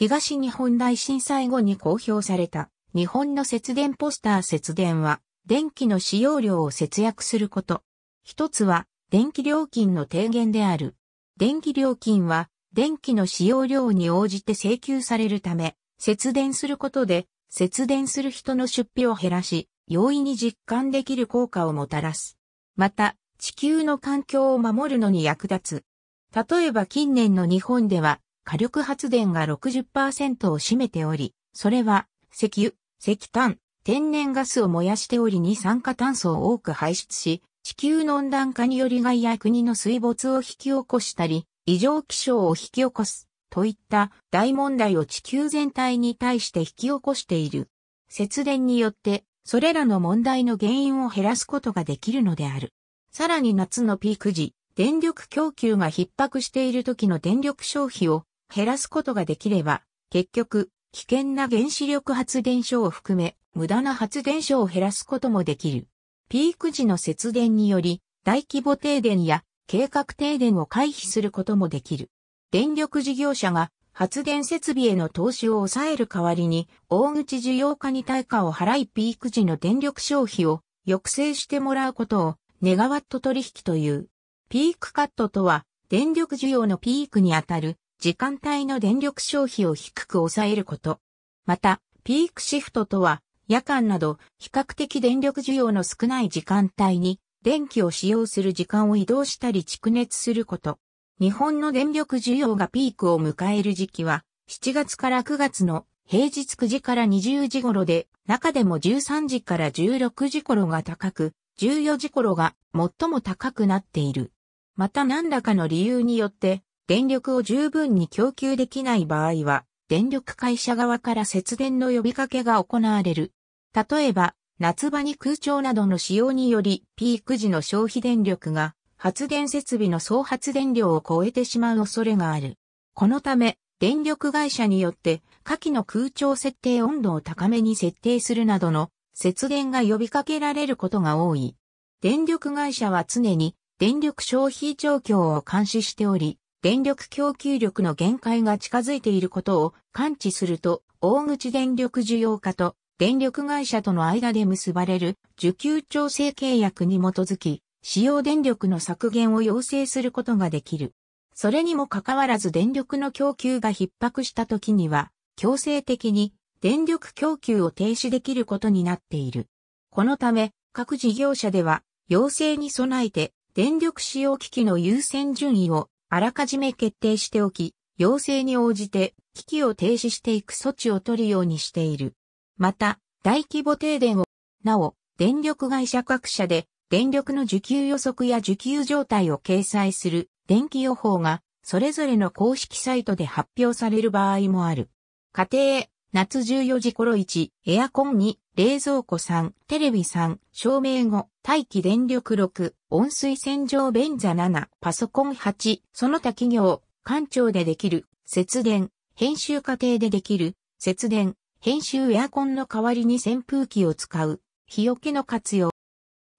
東日本大震災後に公表された日本の節電ポスター節電は電気の使用量を節約すること。一つは電気料金の低減である。電気料金は電気の使用量に応じて請求されるため、節電することで節電する人の出費を減らし、容易に実感できる効果をもたらす。また、地球の環境を守るのに役立つ。例えば近年の日本では、火力発電が60%を占めており、それは石油、石炭、天然ガスを燃やしており二酸化炭素を多く排出し、地球の温暖化により害や国の水没を引き起こしたり、異常気象を引き起こす、といった大問題を地球全体に対して引き起こしている。節電によって、それらの問題の原因を減らすことができるのである。さらに夏のピーク時、電力供給が逼迫している時の電力消費を減らすことができれば、結局、危険な原子力発電所を含め、無駄な発電所を減らすこともできる。ピーク時の節電により、大規模停電や計画停電を回避することもできる。電力事業者が発電設備への投資を抑える代わりに、大口需要家に対価を払いピーク時の電力消費を抑制してもらうことをネガワット取引という。ピークカットとは、電力需要のピークにあたる時間帯の電力消費を低く抑えること。また、ピークシフトとは、夜間など比較的電力需要の少ない時間帯に電気を使用する時間を移動したり蓄熱すること。日本の電力需要がピークを迎える時期は、7月から9月の平日9時から20時頃で、中でも13時から16時頃が高く、14時頃が最も高くなっている。また何らかの理由によって、電力を十分に供給できない場合は、電力会社側から節電の呼びかけが行われる。例えば、夏場に空調などの使用により、ピーク時の消費電力が、発電設備の総発電量を超えてしまう恐れがある。このため、電力会社によって、下記の空調設定温度を高めに設定するなどの節電が呼びかけられることが多い。電力会社は常に電力消費状況を監視しており、電力供給力の限界が近づいていることを感知すると、大口電力需要家と電力会社との間で結ばれる需給調整契約に基づき、使用電力の削減を要請することができる。それにもかかわらず電力の供給が逼迫した時には、強制的に電力供給を停止できることになっている。このため、各事業者では、要請に備えて電力使用機器の優先順位をあらかじめ決定しておき、要請に応じて危機を停止していく措置を取るようにしている。また、大規模停電を、なお、電力会社各社で電力の需給予測や需給状態を掲載する電気予報がそれぞれの公式サイトで発表される場合もある。家庭、夏14時頃1、エアコン2、冷蔵庫3、テレビ3、照明5、待機電力6、温水洗浄便座7、パソコン8、その他企業、館長でできる、節電、編集過程でできる、節電、編集エアコンの代わりに扇風機を使う、日よけの活用。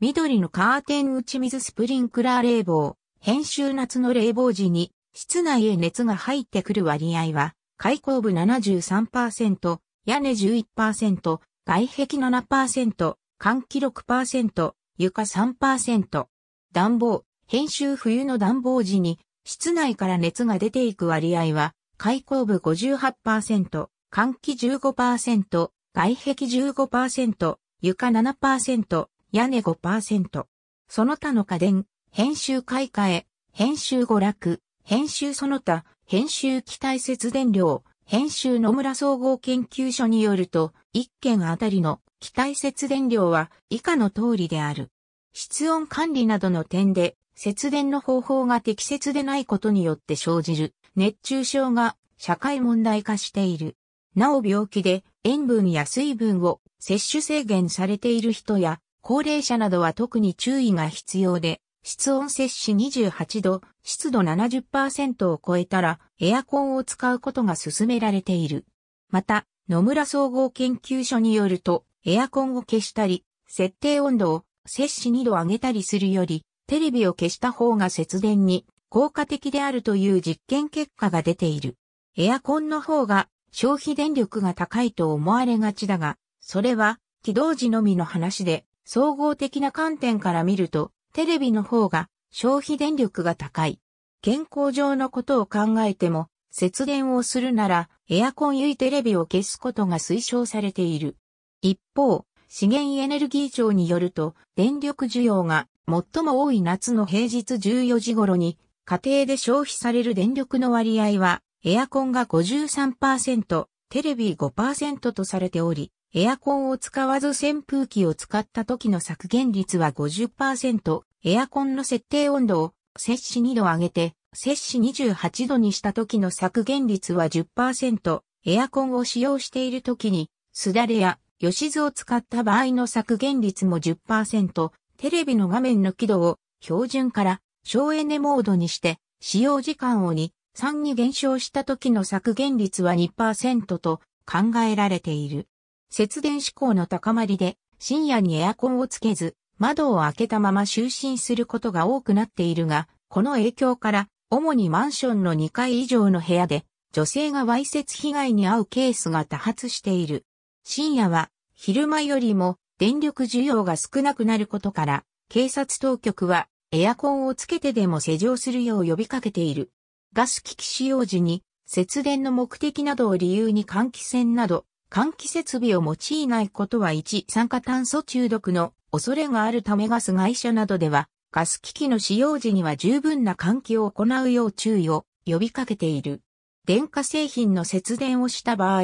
緑のカーテン打ち水スプリンクラー冷房、編集夏の冷房時に、室内へ熱が入ってくる割合は、開口部73%、屋根11%、外壁7%、換気6%、床3%。暖房、編集冬の暖房時に、室内から熱が出ていく割合は、開口部58%、換気15%、外壁15%、床7%、屋根5%。その他の家電、編集買い替え、編集娯楽、編集その他、編集機体節電量、編集野村総合研究所によると、1件あたりの機体節電量は以下の通りである。室温管理などの点で節電の方法が適切でないことによって生じる熱中症が社会問題化している。なお病気で塩分や水分を摂取制限されている人や高齢者などは特に注意が必要で、室温摂取28度、湿度70%を超えたらエアコンを使うことが勧められている。また、野村総合研究所によると、エアコンを消したり、設定温度を摂氏2度上げたりするより、テレビを消した方が節電に効果的であるという実験結果が出ている。エアコンの方が消費電力が高いと思われがちだが、それは起動時のみの話で、総合的な観点から見ると、テレビの方が消費電力が高い。健康上のことを考えても、節電をするなら、エアコンゆいテレビを消すことが推奨されている。一方、資源エネルギー庁によると、電力需要が最も多い夏の平日14時頃に、家庭で消費される電力の割合は、エアコンが53%、テレビ5%とされており、エアコンを使わず扇風機を使った時の削減率は50%、エアコンの設定温度を摂氏2度上げて摂氏28度にした時の削減率は10%、エアコンを使用している時に、すだれや、よしずを使った場合の削減率も10%、テレビの画面の輝度を標準から省エネモードにして、使用時間を2、3に減少した時の削減率は2%と考えられている。節電志向の高まりで、深夜にエアコンをつけず、窓を開けたまま就寝することが多くなっているが、この影響から主にマンションの2階以上の部屋で、女性がわいせつ被害に遭うケースが多発している。深夜は、昼間よりも電力需要が少なくなることから、警察当局はエアコンをつけてでも施錠するよう呼びかけている。ガス機器使用時に節電の目的などを理由に換気扇など換気設備を用いないことは一酸化炭素中毒の恐れがあるためガス会社などではガス機器の使用時には十分な換気を行うよう注意を呼びかけている。電化製品の節電をした場合、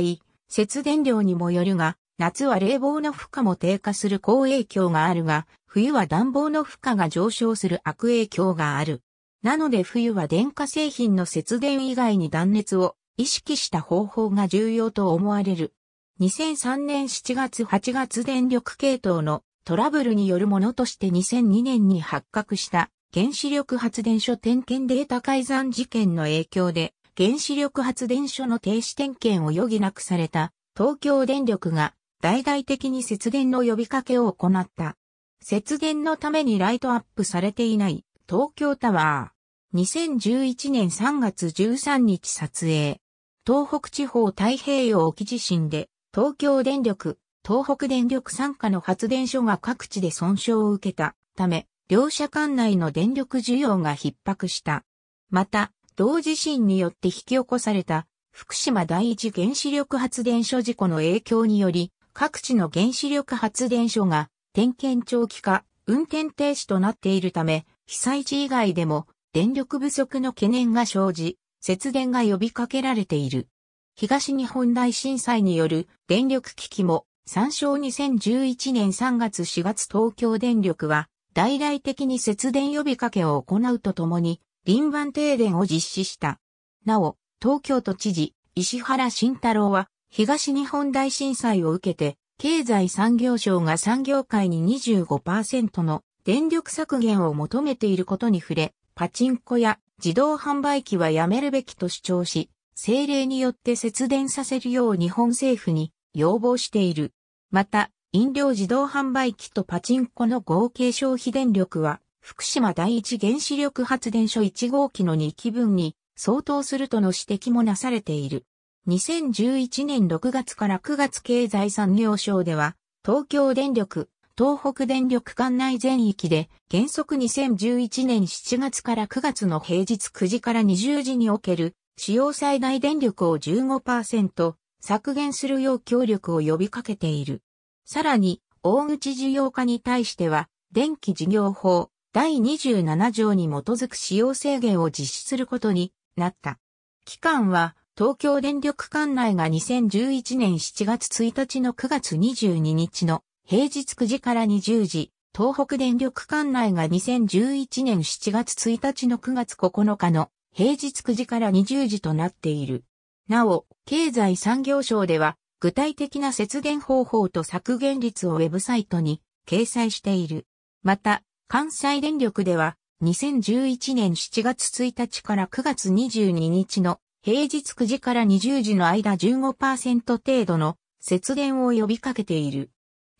節電量にもよるが、夏は冷房の負荷も低下する好影響があるが、冬は暖房の負荷が上昇する悪影響がある。なので冬は電化製品の節電以外に断熱を意識した方法が重要と思われる。2003年7月8月電力系統のトラブルによるものとして2002年に発覚した原子力発電所点検データ改ざん事件の影響で原子力発電所の停止点検を余儀なくされた東京電力が大々的に節電の呼びかけを行った。節電のためにライトアップされていない東京タワー。2011年3月13日撮影。東北地方太平洋沖地震で東京電力東北電力傘下の発電所が各地で損傷を受けたため、両社間内の電力需要が逼迫した。また、同地震によって引き起こされた福島第一原子力発電所事故の影響により、各地の原子力発電所が点検長期化、運転停止となっているため、被災地以外でも電力不足の懸念が生じ、節電が呼びかけられている。東日本大震災による電力危機も参照2011年3月4月東京電力は、大々的に節電呼びかけを行うとともに、臨番停電を実施した。なお、東京都知事、石原慎太郎は、東日本大震災を受けて、経済産業省が産業界に25%の電力削減を求めていることに触れ、パチンコや自動販売機はやめるべきと主張し、政令によって節電させるよう日本政府に要望している。また、飲料自動販売機とパチンコの合計消費電力は、福島第一原子力発電所1号機の2基分に相当するとの指摘もなされている。2011年6月から9月経済産業省では、東京電力、東北電力管内全域で、原則2011年7月から9月の平日9時から20時における、使用最大電力を15%削減するよう協力を呼びかけている。さらに、大口事業家に対しては、電気事業法第27条に基づく使用制限を実施することになった。期間は、東京電力管内が2011年7月1日の9月22日の平日9時から20時、東北電力管内が2011年7月1日の9月9日の平日9時から20時となっている。なお、経済産業省では具体的な節電方法と削減率をウェブサイトに掲載している。また、関西電力では、2011年7月1日から9月22日の平日9時から20時の間15%程度の節電を呼びかけている。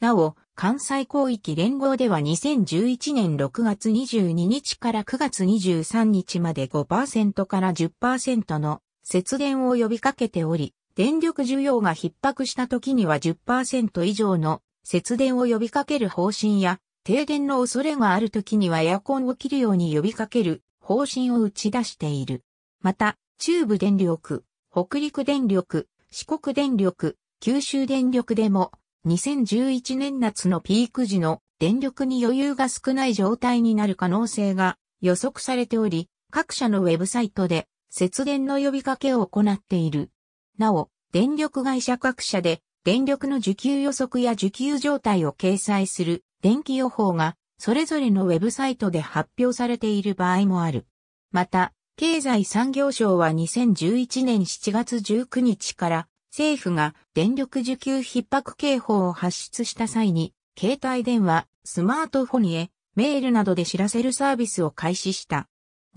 なお、関西広域連合では2011年6月22日から9月23日まで5%から10%の節電を呼びかけており、電力需要が逼迫した時には10%以上の節電を呼びかける方針や、停電の恐れがある時にはエアコンを切るように呼びかける方針を打ち出している。また、中部電力、北陸電力、四国電力、九州電力でも、2011年夏のピーク時の電力に余裕が少ない状態になる可能性が予測されており、各社のウェブサイトで節電の呼びかけを行っている。なお、電力会社各社で電力の需給予測や需給状態を掲載する電気予報がそれぞれのウェブサイトで発表されている場合もある。また、経済産業省は2011年7月19日から政府が電力需給逼迫警報を発出した際に、携帯電話、スマートフォンへ、メールなどで知らせるサービスを開始した。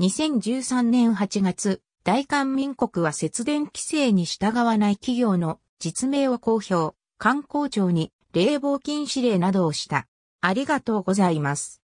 2013年8月、大韓民国は節電規制に従わない企業の実名を公表、観光庁に冷房禁止令などをした。ありがとうございます。